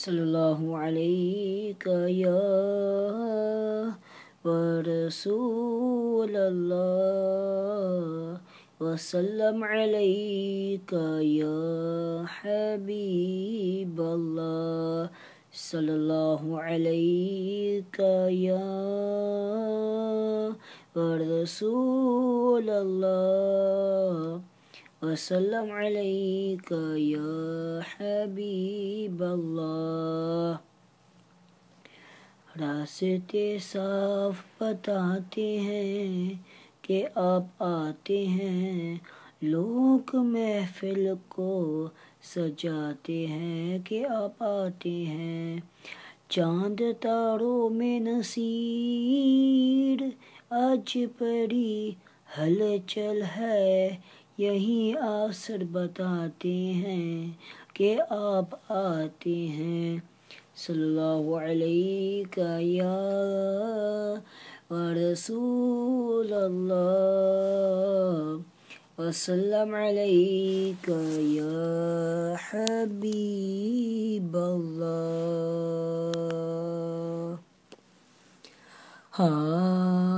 صلى الله عليك يا ورسول الله وسلم عليك يا حبيب الله صلى الله عليك يا ورسول الله वसल्लम अलैका या हबीब रास्ते साफ बताते हैं कि आप आते हैं लोग महफिल को सजाते हैं कि आप आते हैं चांद तारों में नसीर अज परी हलचल है यही अवसर बताते हैं कि आप आते हैं सल्लल्लाहु अलैहि रसूल अल्लाह वसल्लम या हबीब अल्लाह हाँ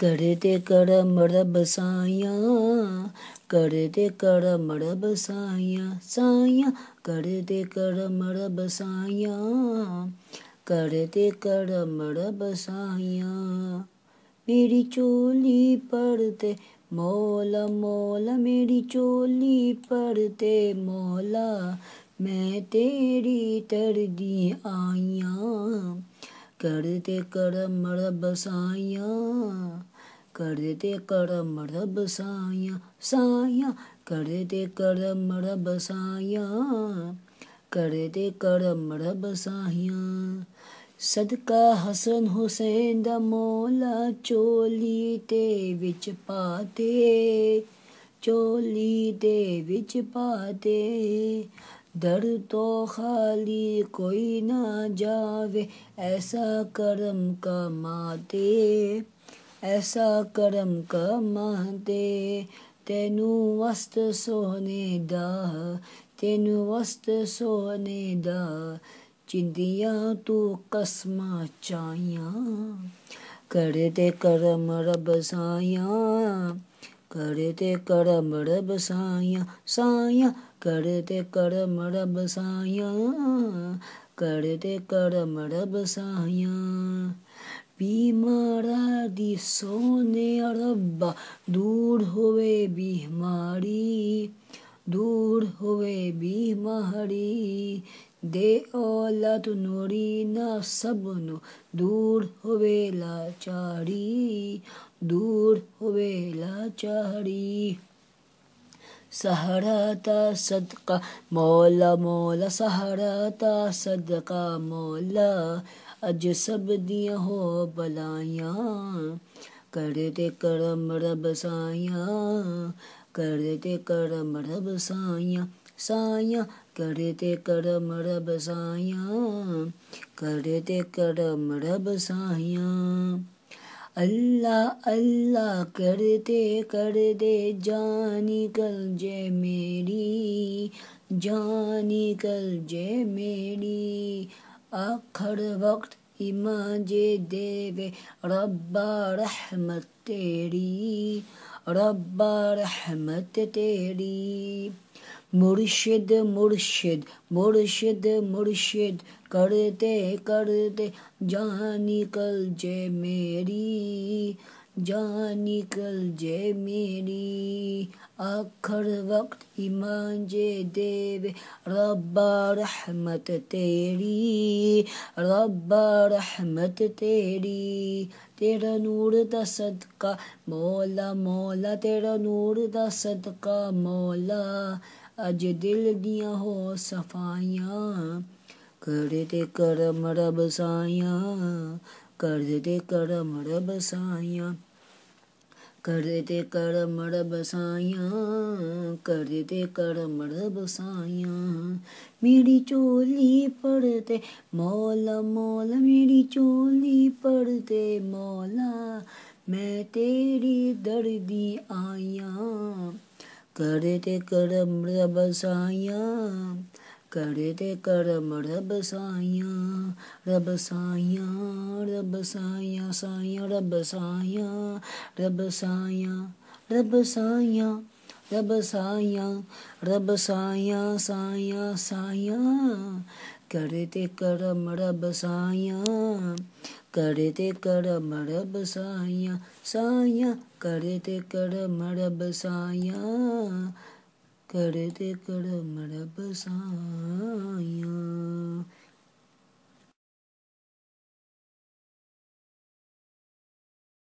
करते कर मर बसाया करे कर मर बसाया साया करते कर मर साया करते कर मर साया मेरी चोली पढ़ते मौला मौला मेरी चोली पढ़ते मौला मैं तेरी तरदी आया ਕਰ ਤੇ ਕਰਮ ਰਬ ਸਾਇਆ ਕਰ ਤੇ ਕਰਮ ਰਬ ਸਾਇਆ ਸਾਇਆ ਕਰ ਤੇ ਕਰਮ ਰਬ ਸਾਇਆ ਕਰ ਤੇ ਕਰਮ ਰਬ ਸਾਇਆ ਸਦਕਾ ਹਸਨ ਹੁਸੈਨ ਦਾ ਮੋਲਾ ਚੋਲੀ ਤੇ ਵਿੱਚ ਪਾਤੇ ਚੋਲੀ ਦੇ ਵਿੱਚ ਪਾਤੇ दर तो खाली कोई ना जावे ऐसा कर्म कमाते ऐसा कर्म कमाते तेनु वस्त सोने दा तेनु वस्त सोने दा चिंतियाँ तू कसम चाइया करते कर्म रब साया करते कर रब साया साया करते कर रब साया करते करम रब साया बीमारा दी सोने रब्बा दूर होवे बीमारी दूर होवे बीमारी दे औलत नोरी न सबनु दूर होवेला चारी दूर होवेला चारी सहरता सदका मौला मौला सहरता सदका मौला अज सब दिया हो बलाया करते करम रब करते करम रब साया साया करते करम रब साया करते करम रब साया अल्लाह अल्लाह करते दे जानी कल जे मेरी जानी कल जे मेरी आखर वक्त इमाजे देवे रब्बा रहमत तेरी रब्बा रहमत तेरी मुर्शिद मुर्शिद मुर्शिद मुर्शिद करते करते जानी निकल जे मेरी जा निकल जे मेरी अखर वक्त ईमान जे देव रब्बा रहमत तेरी रब्बा रहमत तेरी तेरा नूर दा सदका मौला मौला तेरा नूर दा सदका मौला अज दिल दिया हो सफाइयां करे ते करम रब साइयां कर देते करम रब साया कर देते करम रब साया कर देते करम रब साया मेरी चोली पढ़ते मौला मौला मेरी चोली पढ़ते मौला मैं तेरी दर्दी आया कर देते करम रब साया कर देते करम रब साया रब साया रब साया साया रब साया रब साया रब साया रब साया रब साया साया साया करते करम रब साया करते करम रब साया साया करते करम रब साया करते करम रब साया